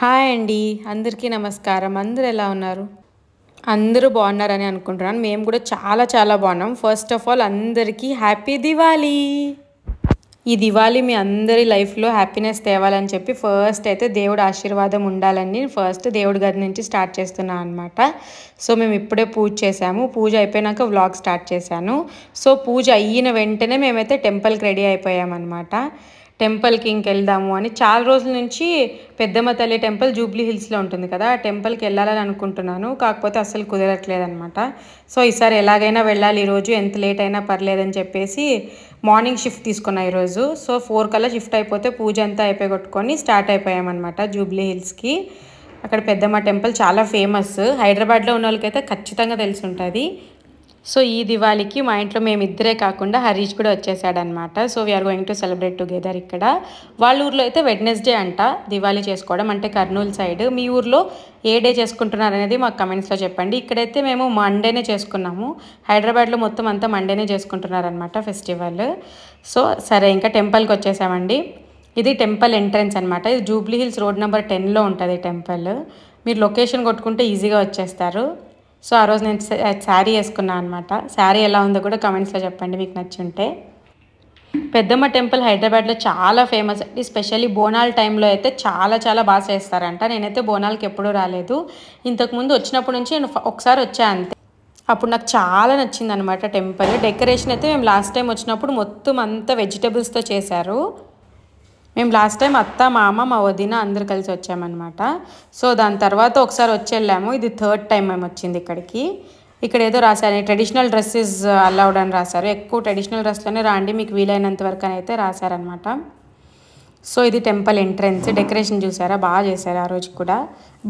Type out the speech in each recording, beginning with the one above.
hi అండి అందరికీ నమస్కారం అందరు ఎలా ఉన్నారు అందరూ బాగున్నారని అనుకుంటున్నాను మేము కూడా చాలా చాలా బాగున్నాం ఫస్ట్ ఆఫ్ ఆల్ అందరికీ హ్యాపీ దివాళీ ఈ దివాళీ మీ అందరి లైఫ్లో హ్యాపీనెస్ తేవాలని చెప్పి ఫస్ట్ అయితే దేవుడు ఆశీర్వాదం ఉండాలని ఫస్ట్ దేవుడి గారి నుంచి స్టార్ట్ చేస్తున్నాను అనమాట సో మేము ఇప్పుడే పూజ చేసాము పూజ అయిపోయినాక వ్లాగ్ స్టార్ట్ చేశాను సో పూజ అయిన వెంటనే మేమైతే టెంపుల్కి రెడీ అయిపోయామన్నమాట టెంపుల్కి ఇంకెళ్దాము అని చాలా రోజుల నుంచి పెద్దమ్మ తల్లి టెంపుల్ జూబ్లీ హిల్స్లో ఉంటుంది కదా ఆ టెంపుల్కి వెళ్ళాలని అనుకుంటున్నాను కాకపోతే అసలు కుదరట్లేదనమాట సో ఈసారి ఎలాగైనా వెళ్ళాలి ఈరోజు ఎంత లేట్ అయినా పర్లేదని చెప్పేసి మార్నింగ్ షిఫ్ట్ తీసుకున్నా ఈరోజు సో ఫోర్ కల్లా షిఫ్ట్ అయిపోతే పూజ అంతా కొట్టుకొని స్టార్ట్ అయిపోయామన్నమాట జూబ్లీ హిల్స్కి అక్కడ పెద్దమ్మ టెంపుల్ చాలా ఫేమస్ హైదరాబాద్లో ఉన్న వాళ్ళకైతే ఖచ్చితంగా తెలిసి ఉంటుంది సో ఈ దివాళీకి మా ఇంట్లో మేము ఇద్దరే కాకుండా హరీష్ కూడా వచ్చేసాడనమాట so we're going to celebrate together ఇక్కడ వాళ్ళ ఊర్లో అయితే వెడ్నెస్డే అంట దివాళీ చేసుకోవడం అంటే కర్నూలు సైడ్ మీ ఊర్లో ఏ డే చేసుకుంటున్నారు అనేది మాకు కమెంట్స్లో చెప్పండి ఇక్కడైతే మేము మండేనే చేసుకున్నాము హైదరాబాద్లో మొత్తం అంతా మండేనే చేసుకుంటున్నారనమాట ఫెస్టివల్ సో సరే ఇంకా టెంపుల్కి వచ్చేసామండి ఇది టెంపుల్ ఎంట్రన్స్ అనమాట ఇది జూబ్లీ హిల్స్ రోడ్ నెంబర్ టెన్లో ఉంటుంది టెంపుల్ మీరు లొకేషన్ కొట్టుకుంటే ఈజీగా వచ్చేస్తారు సో ఆ రోజు నేను శారీ వేసుకున్నాను అనమాట శారీ ఎలా ఉందో కూడా కమెంట్స్లో చెప్పండి మీకు నచ్చి ఉంటే పెద్దమ్మ టెంపుల్ హైదరాబాద్లో చాలా ఫేమస్ అండి స్పెషల్లీ బోనాల టైంలో అయితే చాలా చాలా బాగా చేస్తారంట నేనైతే బోనాలకి ఎప్పుడూ రాలేదు ఇంతకుముందు వచ్చినప్పటి నుంచి నేను ఒకసారి వచ్చా అంతే అప్పుడు నాకు చాలా నచ్చింది అనమాట టెంపుల్ డెకరేషన్ అయితే మేము లాస్ట్ టైం వచ్చినప్పుడు మొత్తం అంతా వెజిటబుల్స్తో చేశారు మేము లాస్ట్ టైం అత్త మా అమ్మ మా వదిన అందరు కలిసి వచ్చామన్నమాట సో దాని తర్వాత ఒకసారి వచ్చి వెళ్ళాము ఇది థర్డ్ టైం మేము వచ్చింది ఇక్కడికి ఇక్కడ ఏదో రాశారు ట్రెడిషనల్ డ్రెస్సెస్ అలౌడ్ అని రాశారు ఎక్కువ ట్రెడిషనల్ డ్రెస్లోనే రాండి మీకు వీలైనంత వరకు అని అయితే రాశారనమాట సో ఇది టెంపుల్ ఎంట్రెన్స్ డెకరేషన్ చూసారా బాగా చేశారు ఆ రోజు కూడా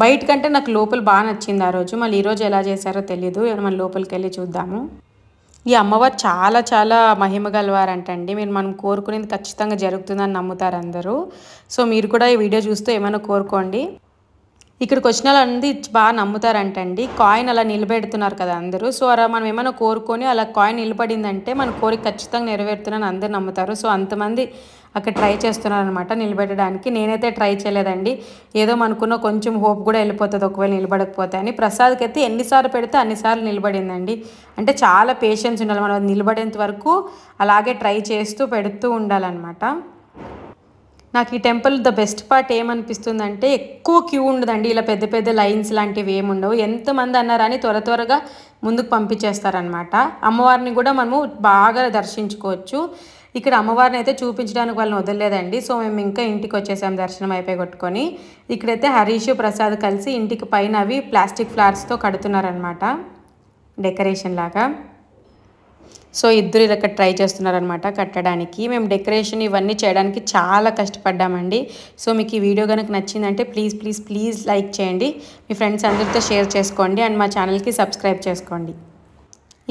బయట కంటే నాకు లోపల బాగా నచ్చింది ఆ రోజు మళ్ళీ ఈరోజు ఎలా చేశారో తెలీదు ఏమైనా లోపలికి వెళ్ళి చూద్దాము ఈ అమ్మవారు చాలా చాలా మహిమ గలవారంటండి మీరు మనం కోరుకునేది ఖచ్చితంగా జరుగుతుందని నమ్ముతారు అందరూ సో మీరు కూడా ఈ వీడియో చూస్తూ ఏమైనా కోరుకోండి ఇక్కడికి వచ్చిన వాళ్ళంది బాగా నమ్ముతారంటండి కాయిన్ అలా నిలబెడుతున్నారు కదా అందరూ సో అలా మనం ఏమైనా కోరుకొని అలా కాయిన్ నిలబడిందంటే మన కోరిక ఖచ్చితంగా నెరవేరుతుందని అందరూ నమ్ముతారు సో అంతమంది అక్కడ ట్రై అనమాట నిలబెట్టడానికి నేనైతే ట్రై చేయలేదండి ఏదో అనుకున్న కొంచెం హోప్ కూడా వెళ్ళిపోతుంది ఒకవేళ నిలబడకపోతే అని ప్రసాద్కి అయితే ఎన్నిసార్లు పెడితే అన్నిసార్లు నిలబడిందండి అంటే చాలా పేషెన్స్ ఉండాలి మనం నిలబడేంత వరకు అలాగే ట్రై చేస్తూ పెడుతూ ఉండాలన్నమాట నాకు ఈ టెంపుల్ ద బెస్ట్ పార్ట్ ఏమనిపిస్తుందంటే ఎక్కువ క్యూ ఉండదండి ఇలా పెద్ద పెద్ద లైన్స్ లాంటివి ఏమి ఉండవు ఎంతమంది అన్నారని త్వర త్వరగా ముందుకు పంపించేస్తారనమాట అమ్మవారిని కూడా మనము బాగా దర్శించుకోవచ్చు ఇక్కడ అమ్మవారిని అయితే చూపించడానికి వాళ్ళని వదలలేదండి సో మేము ఇంకా ఇంటికి వచ్చేసాం దర్శనం అయిపోయి కొట్టుకొని ఇక్కడైతే హరీష్ ప్రసాద్ కలిసి ఇంటికి పైన అవి ప్లాస్టిక్ ఫ్లవర్స్తో కడుతున్నారనమాట డెకరేషన్ లాగా సో ఇద్దరు ఇలా ట్రై చేస్తున్నారనమాట కట్టడానికి మేము డెకరేషన్ ఇవన్నీ చేయడానికి చాలా కష్టపడ్డామండి సో మీకు ఈ వీడియో కనుక నచ్చిందంటే ప్లీజ్ ప్లీజ్ ప్లీజ్ లైక్ చేయండి మీ ఫ్రెండ్స్ అందరితో షేర్ చేసుకోండి అండ్ మా ఛానల్కి సబ్స్క్రైబ్ చేసుకోండి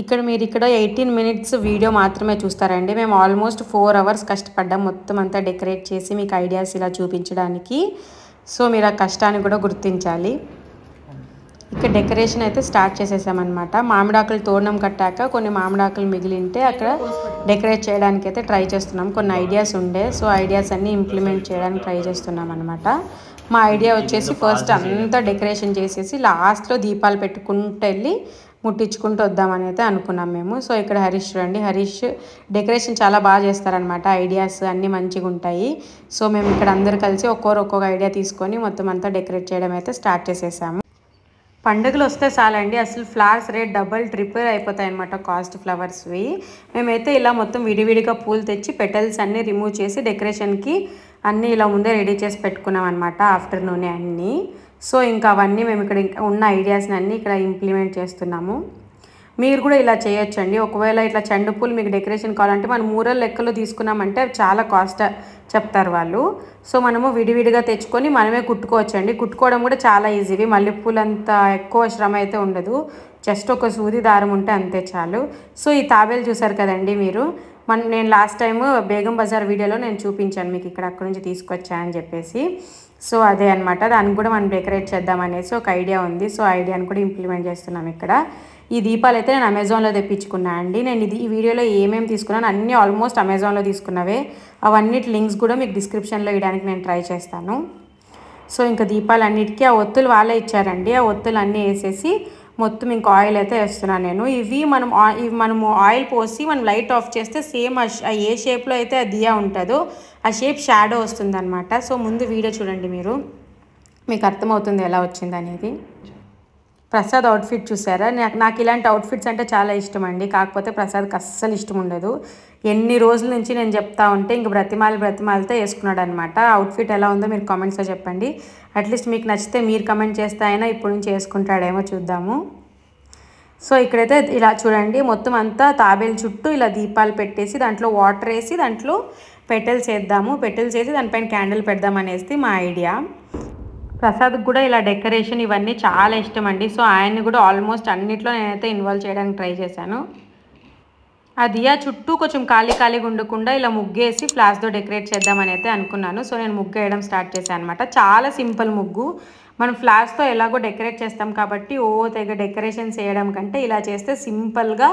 ఇక్కడ మీరు ఇక్కడ ఎయిటీన్ మినిట్స్ వీడియో మాత్రమే చూస్తారండి మేము ఆల్మోస్ట్ ఫోర్ అవర్స్ కష్టపడ్డాం మొత్తం అంతా డెకరేట్ చేసి మీకు ఐడియాస్ ఇలా చూపించడానికి సో మీరు ఆ కష్టాన్ని కూడా గుర్తించాలి ఇక్కడ డెకరేషన్ అయితే స్టార్ట్ చేసేసామన్నమాట మామిడాకులు తోరణం కట్టాక కొన్ని మామిడాకులు మిగిలింటే అక్కడ డెకరేట్ చేయడానికి అయితే ట్రై చేస్తున్నాం కొన్ని ఐడియాస్ ఉండే సో ఐడియాస్ అన్నీ ఇంప్లిమెంట్ చేయడానికి ట్రై చేస్తున్నాం అనమాట మా ఐడియా వచ్చేసి ఫస్ట్ అంతా డెకరేషన్ చేసేసి లాస్ట్లో దీపాలు పెట్టుకుంటూ వెళ్ళి ముట్టించుకుంటూ వద్దామని అయితే అనుకున్నాం మేము సో ఇక్కడ హరీష్ చూడండి హరీష్ డెకరేషన్ చాలా బాగా చేస్తారనమాట ఐడియాస్ అన్నీ మంచిగా ఉంటాయి సో మేము ఇక్కడ అందరు కలిసి ఒక్కొరు ఒక్కొక్క ఐడియా తీసుకొని మొత్తం అంతా డెకరేట్ చేయడం అయితే స్టార్ట్ చేసేసాము పండుగలు వస్తే చాలండి అసలు ఫ్లవర్స్ రేట్ డబల్ ట్రిపుల్ అయిపోతాయి అనమాట కాస్ట్ ఫ్లవర్స్వి మేమైతే ఇలా మొత్తం విడివిడిగా పూలు తెచ్చి పెటల్స్ అన్నీ రిమూవ్ చేసి డెకరేషన్కి అన్నీ ఇలా ముందే రెడీ చేసి పెట్టుకున్నాం అనమాట ఆఫ్టర్నూనే అన్నీ సో ఇంకా అవన్నీ మేము ఇక్కడ ఉన్న ఐడియాస్ని అన్నీ ఇక్కడ ఇంప్లిమెంట్ చేస్తున్నాము మీరు కూడా ఇలా చేయొచ్చండి ఒకవేళ ఇట్లా చెండు పూలు మీకు డెకరేషన్ కావాలంటే మనం మూరల్ లెక్కలో తీసుకున్నామంటే అవి చాలా కాస్ట్ చెప్తారు వాళ్ళు సో మనము విడివిడిగా తెచ్చుకొని మనమే కుట్టుకోవచ్చండి కుట్టుకోవడం కూడా చాలా ఈజీవి అంతా ఎక్కువ శ్రమ అయితే ఉండదు జస్ట్ ఒక సూది దారం ఉంటే అంతే చాలు సో ఈ తాబేలు చూసారు కదండి మీరు మన నేను లాస్ట్ టైం బేగం బజార్ వీడియోలో నేను చూపించాను మీకు ఇక్కడ అక్కడి నుంచి తీసుకొచ్చా అని చెప్పేసి సో అదే అనమాట దాన్ని కూడా మనం డెకరేట్ చేద్దామనేసి ఒక ఐడియా ఉంది సో ఐడియాని కూడా ఇంప్లిమెంట్ చేస్తున్నాం ఇక్కడ ఈ దీపాలు అయితే నేను అమెజాన్లో తెప్పించుకున్నా అండి నేను ఇది ఈ వీడియోలో ఏమేమి తీసుకున్నాను అన్నీ ఆల్మోస్ట్ అమెజాన్లో తీసుకున్నవే అవన్నిటి లింక్స్ కూడా మీకు డిస్క్రిప్షన్లో ఇవ్వడానికి నేను ట్రై చేస్తాను సో ఇంకా దీపాలన్నిటికీ ఆ ఒత్తులు వాళ్ళే ఇచ్చారండి ఆ ఒత్తులు అన్నీ వేసేసి మొత్తం ఇంకా ఆయిల్ అయితే వేస్తున్నాను నేను ఇవి మనం ఇవి మనము ఆయిల్ పోసి మనం లైట్ ఆఫ్ చేస్తే సేమ్ ఆ ఏ షేప్లో అయితే అది దియా ఉంటుందో ఆ షేప్ షాడో వస్తుంది సో ముందు వీడియో చూడండి మీరు మీకు అర్థమవుతుంది ఎలా వచ్చింది అనేది ప్రసాద్ అవుట్ఫిట్ చూసారా నాకు నాకు ఇలాంటి అవుట్ఫిట్స్ అంటే చాలా ఇష్టం అండి కాకపోతే ప్రసాద్కి అస్సలు ఇష్టం ఉండదు ఎన్ని రోజుల నుంచి నేను చెప్తా ఉంటే ఇంక బ్రతిమాలి బ్రతిమాలతో వేసుకున్నాడు అనమాట అవుట్ఫిట్ ఎలా ఉందో మీరు కామెంట్స్లో చెప్పండి అట్లీస్ట్ మీకు నచ్చితే మీరు కమెంట్ చేస్తే అయినా ఇప్పటి నుంచి వేసుకుంటాడేమో చూద్దాము సో ఇక్కడైతే ఇలా చూడండి మొత్తం అంతా తాబేలు చుట్టూ ఇలా దీపాలు పెట్టేసి దాంట్లో వాటర్ వేసి దాంట్లో పెటల్స్ వేద్దాము పెటల్స్ వేసి దానిపైన క్యాండిల్ పెడదాం మా ఐడియా ప్రసాద్కి కూడా ఇలా డెకరేషన్ ఇవన్నీ చాలా ఇష్టం అండి సో ఆయన్ని కూడా ఆల్మోస్ట్ అన్నిట్లో నేనైతే ఇన్వాల్వ్ చేయడానికి ట్రై చేశాను ఆ దియా చుట్టూ కొంచెం ఖాళీ ఖాళీగా ఉండకుండా ఇలా ముగ్గేసి ఫ్లాస్తో డెకరేట్ చేద్దామని అయితే అనుకున్నాను సో నేను ముగ్గు వేయడం స్టార్ట్ చేశాను అనమాట చాలా సింపుల్ ముగ్గు మనం ఫ్లాస్తో ఎలాగో డెకరేట్ చేస్తాం కాబట్టి ఓ తెగ డెకరేషన్స్ వేయడం కంటే ఇలా చేస్తే సింపుల్గా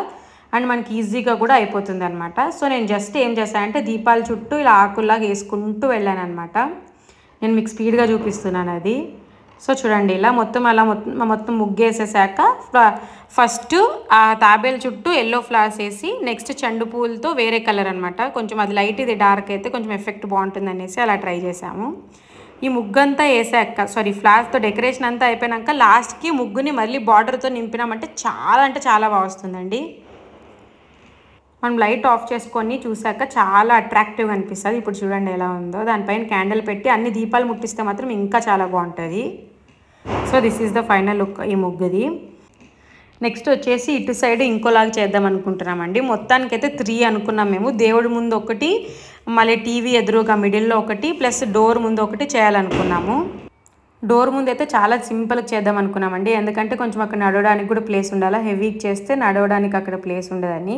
అండ్ మనకి ఈజీగా కూడా అయిపోతుంది అనమాట సో నేను జస్ట్ ఏం చేశానంటే దీపాల చుట్టూ ఇలా ఆకుల్లాగా వేసుకుంటూ వెళ్ళాను అనమాట నేను మీకు స్పీడ్గా చూపిస్తున్నాను అది సో చూడండి ఇలా మొత్తం అలా మొత్తం మొత్తం ముగ్గేసేసాక ఫస్ట్ ఆ తాబేలు చుట్టూ ఎల్లో ఫ్లాస్ వేసి నెక్స్ట్ చెండు పూలతో వేరే కలర్ అనమాట కొంచెం అది లైట్ ఇది డార్క్ అయితే కొంచెం ఎఫెక్ట్ బాగుంటుంది అనేసి అలా ట్రై చేసాము ఈ ముగ్గంతా వేసాక సారీ ఫ్లాస్తో డెకరేషన్ అంతా అయిపోయాక లాస్ట్కి ముగ్గుని మళ్ళీ బార్డర్తో నింపినామంటే చాలా అంటే చాలా బాగా వస్తుందండి మనం లైట్ ఆఫ్ చేసుకొని చూసాక చాలా అట్రాక్టివ్ అనిపిస్తుంది ఇప్పుడు చూడండి ఎలా ఉందో దానిపైన క్యాండిల్ పెట్టి అన్ని దీపాలు ముట్టిస్తే మాత్రం ఇంకా చాలా బాగుంటుంది so this is the final look ఈ ముగ్గుది నెక్స్ట్ వచ్చేసి ఇటు సైడ్ ఇంకోలాగా చేద్దాం అనుకుంటున్నామండి మొత్తానికైతే త్రీ అనుకున్నాం మేము దేవుడి ముందు ఒకటి మళ్ళీ టీవీ ఎదురుగా మిడిల్లో ఒకటి ప్లస్ డోర్ ముందు ఒకటి చేయాలనుకున్నాము డోర్ ముందు అయితే చాలా సింపుల్గా చేద్దాం అనుకున్నామండి ఎందుకంటే కొంచెం అక్కడ నడవడానికి కూడా ప్లేస్ ఉండాలి హెవీకి చేస్తే నడవడానికి అక్కడ ప్లేస్ ఉండదని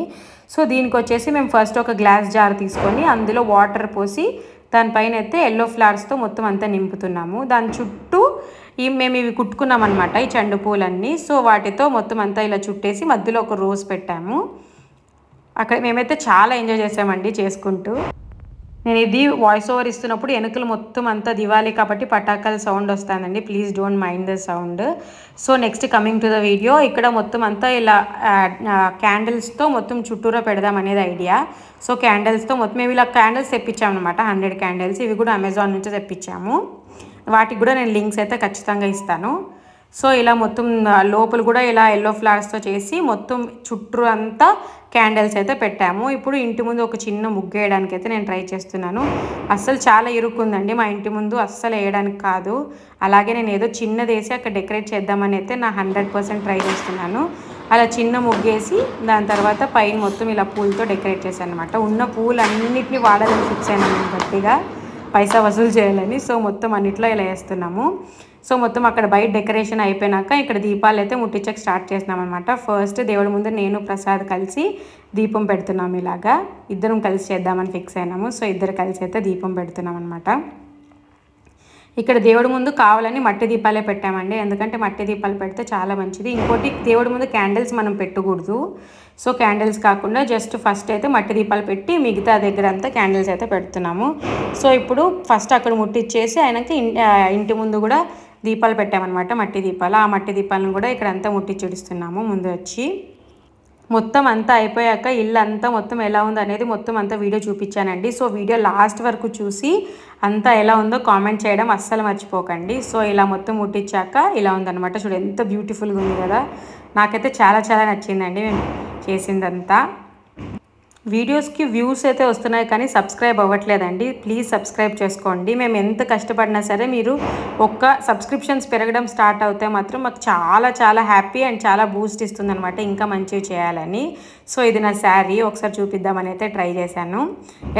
సో దీనికి వచ్చేసి మేము ఫస్ట్ ఒక గ్లాస్ జార్ తీసుకొని అందులో వాటర్ పోసి దానిపైన అయితే ఎల్లో ఫ్లవర్స్తో మొత్తం అంతా నింపుతున్నాము దాని చుట్టూ ఈ మేము ఇవి కుట్టుకున్నాం అనమాట ఈ చెండు పూలన్నీ సో వాటితో మొత్తం అంతా ఇలా చుట్టేసి మధ్యలో ఒక రోజ్ పెట్టాము అక్కడ మేమైతే చాలా ఎంజాయ్ చేసామండి చేసుకుంటూ నేను ఇది వాయిస్ ఓవర్ ఇస్తున్నప్పుడు వెనుకలు మొత్తం అంతా దివాలి కాబట్టి పటాకాల సౌండ్ వస్తుందండి please don't mind the sound so next coming to the video ఇక్కడ మొత్తం అంతా ఇలా క్యాండిల్స్తో మొత్తం చుట్టూరా పెడదాం అనేది ఐడియా సో క్యాండిల్స్తో మొత్తం మేము ఇలా క్యాండిల్స్ అనమాట హండ్రెడ్ క్యాండిల్స్ ఇవి కూడా అమెజాన్ నుంచి తెప్పించాము వాటికి కూడా నేను లింక్స్ అయితే ఖచ్చితంగా ఇస్తాను సో ఇలా మొత్తం లోపల కూడా ఇలా ఎల్లో ఫ్లవర్స్తో చేసి మొత్తం చుట్టూ అంతా క్యాండిల్స్ అయితే పెట్టాము ఇప్పుడు ఇంటి ముందు ఒక చిన్న ముగ్గు వేయడానికి అయితే నేను ట్రై చేస్తున్నాను అస్సలు చాలా ఇరుక్కుందండి మా ఇంటి ముందు అస్సలు వేయడానికి కాదు అలాగే నేను ఏదో చిన్నది వేసి అక్కడ డెకరేట్ చేద్దామని అయితే నా హండ్రెడ్ పర్సెంట్ ట్రై చేస్తున్నాను అలా చిన్న ముగ్గేసి దాని తర్వాత పైన మొత్తం ఇలా పూలతో డెకరేట్ చేశాను అనమాట ఉన్న పూలన్నింటినీ వాడాలని ఫిక్స్ అయినా గట్టిగా పైసా వసూలు చేయాలని సో మొత్తం అన్నిట్లో ఇలా వేస్తున్నాము సో మొత్తం అక్కడ బయట డెకరేషన్ అయిపోయినాక ఇక్కడ దీపాలు అయితే ముట్టించక స్టార్ట్ చేసినాం అనమాట ఫస్ట్ దేవుడి ముందు నేను ప్రసాద్ కలిసి దీపం పెడుతున్నాం ఇలాగా ఇద్దరం కలిసి చేద్దామని ఫిక్స్ అయినాము సో ఇద్దరు కలిసి అయితే దీపం పెడుతున్నాం అనమాట ఇక్కడ దేవుడి ముందు కావాలని మట్టి దీపాలే పెట్టామండి ఎందుకంటే మట్టి దీపాలు పెడితే చాలా మంచిది ఇంకోటి దేవుడి ముందు క్యాండిల్స్ మనం పెట్టకూడదు సో క్యాండిల్స్ కాకుండా జస్ట్ ఫస్ట్ అయితే మట్టి దీపాలు పెట్టి మిగతా దగ్గర అంతా క్యాండిల్స్ అయితే పెడుతున్నాము సో ఇప్పుడు ఫస్ట్ అక్కడ ముట్టిచ్చేసి ఆయనకి ఇంటి ముందు కూడా దీపాలు పెట్టామన్నమాట మట్టి దీపాలు ఆ మట్టి దీపాలను కూడా ఇక్కడ అంతా ముట్టి చూడిస్తున్నాము ముందు వచ్చి మొత్తం అంతా అయిపోయాక ఇల్లు అంతా మొత్తం ఎలా ఉందో అనేది మొత్తం అంతా వీడియో చూపించానండి సో వీడియో లాస్ట్ వరకు చూసి అంతా ఎలా ఉందో కామెంట్ చేయడం అస్సలు మర్చిపోకండి సో ఇలా మొత్తం ముట్టించాక ఇలా ఉందనమాట చూడు ఎంత బ్యూటిఫుల్గా ఉంది కదా నాకైతే చాలా చాలా నచ్చిందండి మేము చేసిందంతా వీడియోస్కి వ్యూస్ అయితే వస్తున్నాయి కానీ సబ్స్క్రైబ్ అవ్వట్లేదండి ప్లీజ్ సబ్స్క్రైబ్ చేసుకోండి మేము ఎంత కష్టపడినా సరే మీరు ఒక్క సబ్స్క్రిప్షన్స్ పెరగడం స్టార్ట్ అవుతే మాత్రం మాకు చాలా చాలా హ్యాపీ అండ్ చాలా బూస్ట్ ఇస్తుంది అనమాట ఇంకా మంచివి చేయాలని సో ఇది నా శారీ ఒకసారి చూపిద్దామని అయితే ట్రై చేశాను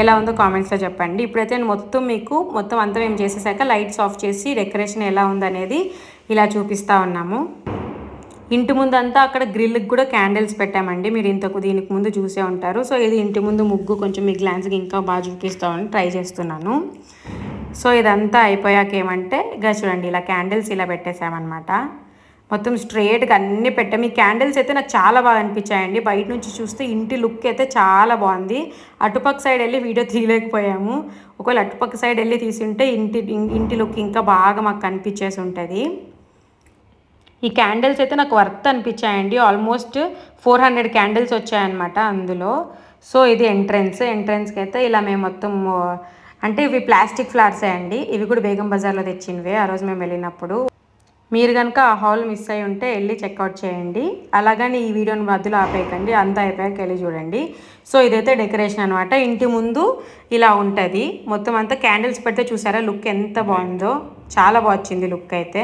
ఎలా ఉందో కామెంట్స్లో చెప్పండి ఇప్పుడైతే నేను మొత్తం మీకు మొత్తం అంతా మేము చేసేసాక లైట్స్ ఆఫ్ చేసి డెకరేషన్ ఎలా ఉందనేది ఇలా చూపిస్తూ ఉన్నాము ఇంటి ముందంతా అక్కడ గ్రిల్కి కూడా క్యాండిల్స్ పెట్టామండి మీరు ఇంతకు దీనికి ముందు చూసే ఉంటారు సో ఇది ఇంటి ముందు ముగ్గు కొంచెం మీ గ్లాన్స్కి ఇంకా బాగా చూపిస్తామని ట్రై చేస్తున్నాను సో ఇదంతా అయిపోయాక ఏమంటే ఇక చూడండి ఇలా క్యాండిల్స్ ఇలా పెట్టేసామన్నమాట మొత్తం స్ట్రేట్గా అన్నీ పెట్టాం ఈ క్యాండిల్స్ అయితే నాకు చాలా బాగా అనిపించాయండి బయట నుంచి చూస్తే ఇంటి లుక్ అయితే చాలా బాగుంది అటుపక్క సైడ్ వెళ్ళి వీడియో తీయలేకపోయాము ఒకవేళ అటుపక్క సైడ్ వెళ్ళి ఉంటే ఇంటి ఇంటి లుక్ ఇంకా బాగా మాకు కనిపించేసి ఉంటుంది ఈ క్యాండిల్స్ అయితే నాకు వర్త్ అనిపించాయండి ఆల్మోస్ట్ ఫోర్ హండ్రెడ్ క్యాండిల్స్ వచ్చాయన్నమాట అందులో సో ఇది ఎంట్రెన్స్ ఎంట్రెన్స్కి అయితే ఇలా మేము మొత్తం అంటే ఇవి ప్లాస్టిక్ ఫ్లవర్స్ అండి ఇవి కూడా బేగం బజార్లో తెచ్చినవే ఆ రోజు మేము వెళ్ళినప్పుడు మీరు కనుక ఆ హాల్ మిస్ అయి ఉంటే వెళ్ళి చెక్అవుట్ చేయండి అలాగని ఈ వీడియోని మధ్యలో ఆపేయకండి అంతా అయిపోయాక వెళ్ళి చూడండి సో ఇదైతే డెకరేషన్ అనమాట ఇంటి ముందు ఇలా ఉంటుంది మొత్తం అంతా క్యాండిల్స్ పెడితే చూసారా లుక్ ఎంత బాగుందో చాలా బాగా వచ్చింది లుక్ అయితే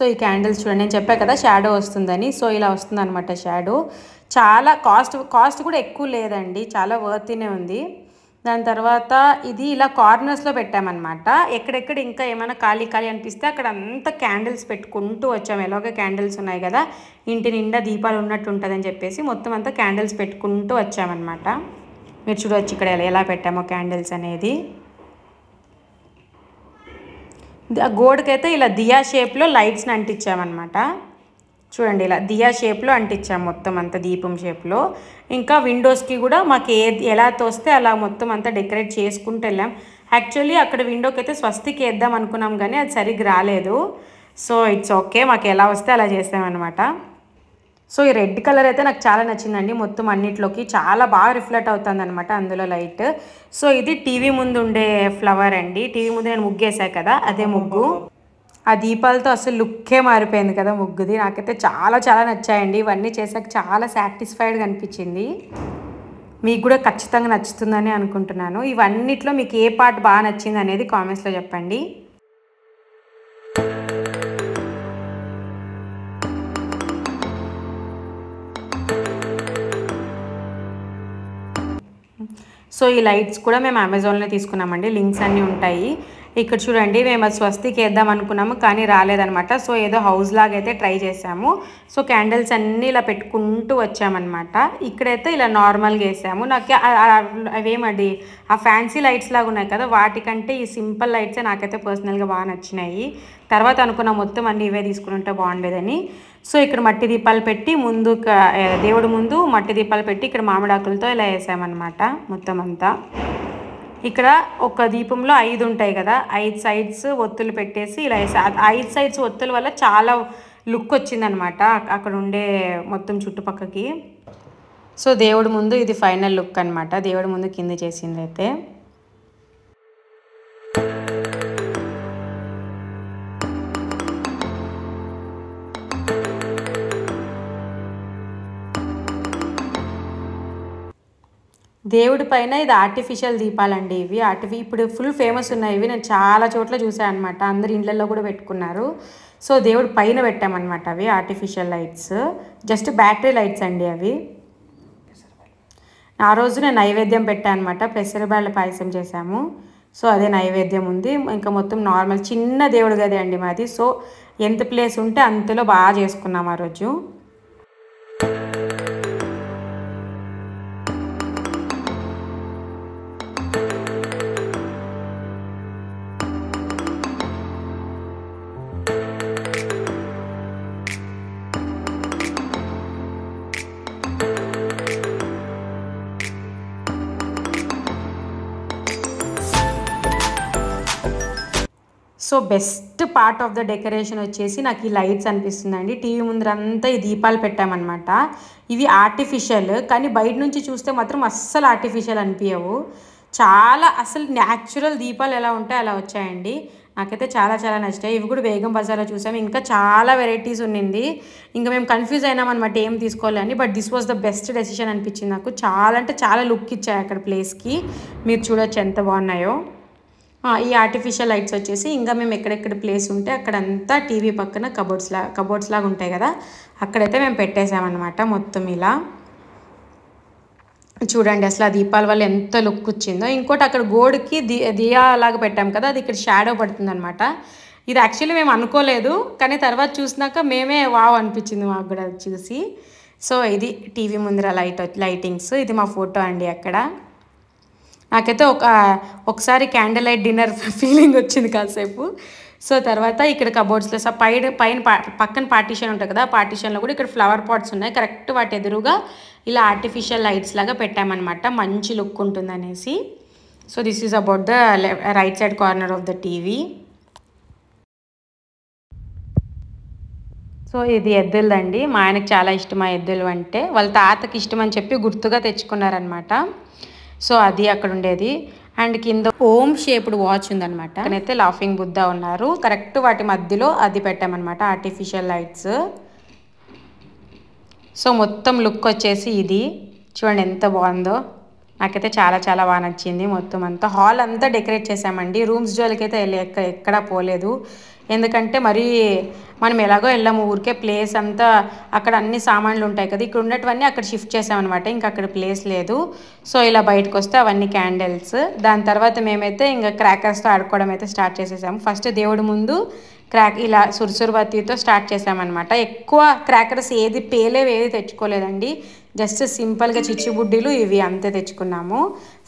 సో ఈ క్యాండిల్స్ చూడండి నేను చెప్పాను కదా షాడో వస్తుందని సో ఇలా వస్తుంది అనమాట షాడో చాలా కాస్ట్ కాస్ట్ కూడా ఎక్కువ లేదండి చాలా వర్తీనే ఉంది దాని తర్వాత ఇది ఇలా కార్నర్స్లో పెట్టామన్నమాట ఎక్కడెక్కడ ఇంకా ఏమైనా ఖాళీ ఖాళీ అనిపిస్తే అక్కడ అంతా క్యాండిల్స్ పెట్టుకుంటూ వచ్చాము ఎలాగో క్యాండిల్స్ ఉన్నాయి కదా ఇంటి నిండా దీపాలు ఉన్నట్టు అని చెప్పేసి మొత్తం అంతా క్యాండిల్స్ పెట్టుకుంటూ వచ్చామన్నమాట మీరు చూడవచ్చు ఇక్కడ ఎలా పెట్టామో క్యాండిల్స్ అనేది గోడకైతే ఇలా దియా షేప్లో లైట్స్ని అంటించామన్నమాట చూడండి ఇలా దియా షేప్లో అంటించాము మొత్తం అంతా దీపం షేప్లో ఇంకా విండోస్కి కూడా మాకు ఏ ఎలా తోస్తే అలా మొత్తం అంతా డెకరేట్ చేసుకుంటూ వెళ్ళాం యాక్చువల్లీ అక్కడ విండోకి అయితే స్వస్తికి వేద్దాం అనుకున్నాం కానీ అది సరిగ్గా రాలేదు సో ఇట్స్ ఓకే మాకు ఎలా వస్తే అలా చేసామన్నమాట సో ఈ రెడ్ కలర్ అయితే నాకు చాలా నచ్చిందండి మొత్తం అన్నిట్లోకి చాలా బాగా రిఫ్లెక్ట్ అవుతుంది అనమాట అందులో లైట్ సో ఇది టీవీ ముందు ఉండే ఫ్లవర్ అండి టీవీ ముందు నేను ముగ్గేసాయి కదా అదే ముగ్గు ఆ దీపాలతో అసలు లుక్కే మారిపోయింది కదా ముగ్గుది నాకైతే చాలా చాలా నచ్చాయండి ఇవన్నీ చేశాక చాలా సాటిస్ఫైడ్గా అనిపించింది మీకు కూడా ఖచ్చితంగా నచ్చుతుందని అనుకుంటున్నాను ఇవన్నిట్లో మీకు ఏ పార్ట్ బాగా నచ్చింది అనేది కామెంట్స్లో చెప్పండి సో ఈ లైట్స్ కూడా మేము అమెజాన్లో తీసుకున్నామండి లింక్స్ అన్నీ ఉంటాయి ఇక్కడ చూడండి మేము అది స్వస్తికి వేద్దాం అనుకున్నాము కానీ రాలేదనమాట సో ఏదో హౌస్ లాగా అయితే ట్రై చేసాము సో క్యాండిల్స్ అన్నీ ఇలా పెట్టుకుంటూ వచ్చామన్నమాట ఇక్కడైతే ఇలా నార్మల్గా వేసాము నాకు అవేమండి ఆ ఫ్యాన్సీ లైట్స్ లాగా ఉన్నాయి కదా వాటికంటే ఈ సింపుల్ లైట్సే నాకైతే పర్సనల్గా బాగా నచ్చినాయి తర్వాత అనుకున్న మొత్తం అన్నీ ఇవే తీసుకుంటే బాగుండేదని సో ఇక్కడ మట్టి దీపాలు పెట్టి ముందు దేవుడు ముందు మట్టి దీపాలు పెట్టి ఇక్కడ మామిడాకులతో ఇలా వేసామన్నమాట మొత్తం అంతా ఇక్కడ ఒక దీపంలో ఐదు ఉంటాయి కదా ఐదు సైడ్స్ ఒత్తులు పెట్టేసి ఇలా వేసా ఐదు సైడ్స్ ఒత్తుల వల్ల చాలా లుక్ వచ్చిందనమాట అక్కడ ఉండే మొత్తం చుట్టుపక్కకి సో దేవుడి ముందు ఇది ఫైనల్ లుక్ అనమాట దేవుడి ముందు కింద చేసింది అయితే దేవుడి పైన ఇది ఆర్టిఫిషియల్ దీపాలండి ఇవి ఆర్టిఫి ఇప్పుడు ఫుల్ ఫేమస్ ఉన్నాయి ఇవి నేను చాలా చోట్ల చూసాను అనమాట అందరు ఇండ్లలో కూడా పెట్టుకున్నారు సో దేవుడి పైన పెట్టామన్నమాట అవి artificial lights just battery lights అండి అవి ఆ రోజు నేను నైవేద్యం పెట్టాను అనమాట పెసరబాళ్ళ పాయసం చేశాము సో అదే నైవేద్యం ఉంది ఇంకా మొత్తం నార్మల్ చిన్న దేవుడు గదే అండి మాది సో ఎంత ప్లేస్ ఉంటే అంతలో బాగా చేసుకున్నాం ఆ రోజు so best part of the decoration వచ్చేసి నాకు ఈ లైట్స్ అనిపిస్తుందండి టీవీ ముందర అంతా ఈ దీపాలు పెట్టామన్నమాట ఇవి ఆర్టిఫిషియల్ కానీ బయట నుంచి చూస్తే మాత్రం అస్సలు ఆర్టిఫిషియల్ అనిపించవు చాలా అసలు న్యాచురల్ దీపాలు ఎలా ఉంటాయి అలా వచ్చాయండి నాకైతే చాలా చాలా నచ్చాయి ఇవి కూడా వేగం బజార్లో చూసాము ఇంకా చాలా వెరైటీస్ ఉన్నింది ఇంకా మేము కన్ఫ్యూజ్ అయినాం అనమాట ఏం తీసుకోవాలని but this was the best decision అనిపించింది నాకు చాలా అంటే చాలా లుక్ ఇచ్చాయి అక్కడ ప్లేస్కి మీరు చూడొచ్చు ఎంత బాగున్నాయో ఈ ఆర్టిఫిషియల్ లైట్స్ వచ్చేసి ఇంకా మేము ఎక్కడెక్కడ ప్లేస్ ఉంటే అక్కడంతా టీవీ పక్కన కబోర్డ్స్ లా కబోర్డ్స్ లాగా ఉంటాయి కదా అక్కడైతే మేము పెట్టేసామన్నమాట మొత్తం ఇలా చూడండి అసలు ఆ దీపాల వల్ల ఎంత లుక్ వచ్చిందో ఇంకోటి అక్కడ గోడ్కి దీ దియా లాగా పెట్టాం కదా అది ఇక్కడ షాడో పడుతుందనమాట ఇది యాక్చువల్లీ మేము అనుకోలేదు కానీ తర్వాత చూసినాక మేమే వావ్ అనిపించింది మాకు కూడా చూసి సో ఇది టీవీ ముందర లైట్ లైటింగ్స్ ఇది మా ఫోటో అండి అక్కడ నాకైతే ఒక ఒకసారి క్యాండిల్ లైట్ డిన్నర్ ఫీలింగ్ వచ్చింది కాసేపు సో తర్వాత ఇక్కడ కబోర్డ్స్లో సో పైన పైన పక్కన పార్టీషన్ ఉంటుంది కదా పార్టీషన్లో కూడా ఇక్కడ ఫ్లవర్ పాట్స్ ఉన్నాయి కరెక్ట్ వాటి ఎదురుగా ఇలా ఆర్టిఫిషియల్ లైట్స్ లాగా పెట్టామన్నమాట మంచి లుక్ ఉంటుందనేసి so this is about the right side corner of the TV so ఇది ఎద్దులదండి మా ఆయనకు చాలా ఇష్టం ఆ ఎద్దులు అంటే వాళ్ళ తాతకి ఇష్టం అని చెప్పి గుర్తుగా తెచ్చుకున్నారనమాట సో అది అక్కడ ఉండేది అండ్ కింద ఓం షేప్డ్ వాచ్ ఉందనమాట అక్కడైతే లాఫింగ్ బుద్ధ ఉన్నారు కరెక్ట్ వాటి మధ్యలో అది పెట్టామన్నమాట ఆర్టిఫిషియల్ లైట్స్ సో మొత్తం లుక్ వచ్చేసి ఇది చూడండి ఎంత బాగుందో నాకైతే చాలా చాలా బాగా నచ్చింది మొత్తం అంతా హాల్ అంతా డెకరేట్ చేసామండి రూమ్స్ జోలికి అయితే ఎక్క పోలేదు ఎందుకంటే మరీ మనం ఎలాగో వెళ్ళాము ఊరికే ప్లేస్ అంతా అక్కడ అన్ని సామాన్లు ఉంటాయి కదా ఇక్కడ ఉన్నటువన్నీ అక్కడ షిఫ్ట్ చేసామన్నమాట ఇంకా అక్కడ ప్లేస్ లేదు సో ఇలా బయటకు వస్తే అవన్నీ క్యాండిల్స్ దాని తర్వాత మేమైతే ఇంకా క్రాకర్స్తో ఆడుకోవడం అయితే స్టార్ట్ చేసేసాము ఫస్ట్ దేవుడి ముందు క్రాక్ ఇలా సురుసురుబత్తితో స్టార్ట్ చేసామన్నమాట ఎక్కువ క్రాకర్స్ ఏది పేలేవి ఏది తెచ్చుకోలేదండి జస్ట్ సింపుల్గా బుడ్డీలు ఇవి అంతే తెచ్చుకున్నాము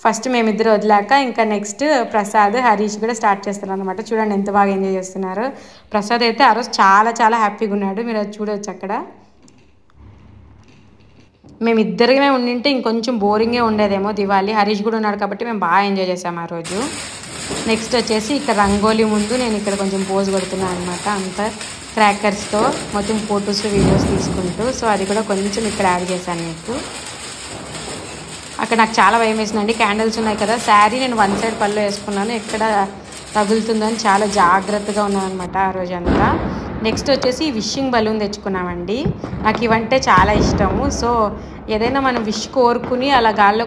ఫస్ట్ మేమిద్దరు వదిలాక ఇంకా నెక్స్ట్ ప్రసాద్ హరీష్ కూడా స్టార్ట్ చేస్తున్నారు అనమాట చూడండి ఎంత బాగా ఎంజాయ్ చేస్తున్నారు ప్రసాద్ అయితే ఆ రోజు చాలా చాలా హ్యాపీగా ఉన్నాడు మీరు అది చూడవచ్చు అక్కడ మేమిద్దరిమే ఉండింటే ఇంకొంచెం బోరింగే ఉండేదేమో దివాళీ హరీష్ కూడా ఉన్నాడు కాబట్టి మేము బాగా ఎంజాయ్ చేసాము ఆ రోజు నెక్స్ట్ వచ్చేసి ఇక్కడ రంగోలీ ముందు నేను ఇక్కడ కొంచెం పోజ్ కొడుతున్నాను అనమాట అంతా క్రాకర్స్తో మొత్తం ఫొటోస్ వీడియోస్ తీసుకుంటూ సో అది కూడా కొంచెం ఇక్కడ యాడ్ చేశాను మీకు అక్కడ నాకు చాలా భయం వేసిందండి క్యాండిల్స్ ఉన్నాయి కదా శారీ నేను వన్ సైడ్ పళ్ళు వేసుకున్నాను ఎక్కడ తగులుతుందని చాలా జాగ్రత్తగా ఉన్నాను అనమాట ఆ రోజంతా నెక్స్ట్ వచ్చేసి విషింగ్ బలూన్ తెచ్చుకున్నామండి నాకు ఇవంటే చాలా ఇష్టము సో ఏదైనా మనం విష్ కోరుకుని అలా గాల్లో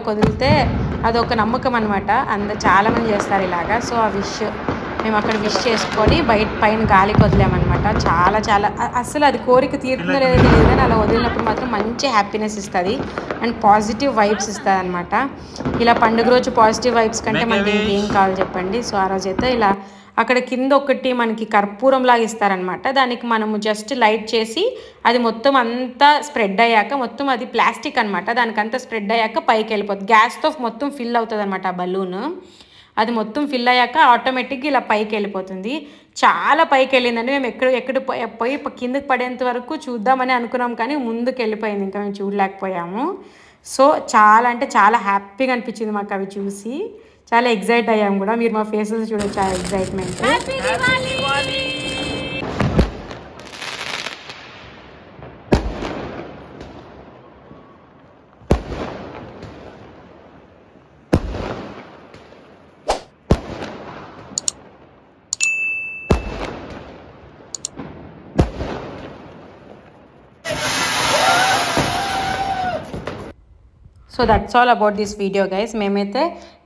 అది ఒక నమ్మకం అనమాట అంద చాలామంది చేస్తారు ఇలాగా సో ఆ విష్ మేము అక్కడ విష్ చేసుకొని బయట పైన గాలి కొదిలేమన్నమాట అనమాట చాలా చాలా అసలు అది కోరిక తీరుతుందో లేదో తెలియదు కానీ అలా వదిలినప్పుడు మాత్రం మంచి హ్యాపీనెస్ ఇస్తుంది అండ్ పాజిటివ్ వైబ్స్ ఇస్తుంది అనమాట ఇలా పండుగ రోజు పాజిటివ్ వైబ్స్ కంటే మనకి ఏం కావాలి చెప్పండి సో ఆ రోజు అయితే ఇలా అక్కడ కింద ఒకటి మనకి కర్పూరం లాగా ఇస్తారనమాట దానికి మనము జస్ట్ లైట్ చేసి అది మొత్తం అంతా స్ప్రెడ్ అయ్యాక మొత్తం అది ప్లాస్టిక్ అనమాట దానికంతా స్ప్రెడ్ అయ్యాక పైకి వెళ్ళిపోతుంది గ్యాస్తో మొత్తం ఫిల్ అవుతుంది అనమాట ఆ బలూన్ అది మొత్తం ఫిల్ అయ్యాక ఆటోమేటిక్గా ఇలా పైకి వెళ్ళిపోతుంది చాలా పైకి వెళ్ళిందండి మేము ఎక్కడ ఎక్కడ పోయి కిందకి పడేంత వరకు చూద్దామని అనుకున్నాం కానీ ముందుకు వెళ్ళిపోయింది ఇంకా మేము చూడలేకపోయాము సో చాలా అంటే చాలా హ్యాపీగా అనిపించింది మాకు అవి చూసి చాలా ఎగ్జైట్ అయ్యాము కూడా మీరు మా ఫేసెస్ చూడొచ్చు ఆ excitement so that's all about this video guys మేమైతే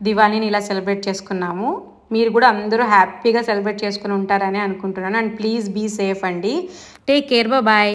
దివాళీని ఇలా సెలబ్రేట్ చేసుకున్నాము మీరు కూడా అందరూ హ్యాపీగా సెలబ్రేట్ చేసుకుని ఉంటారని అనుకుంటున్నాను అండ్ ప్లీజ్ బీ సేఫ్ అండి టేక్ కేర్ బాయ్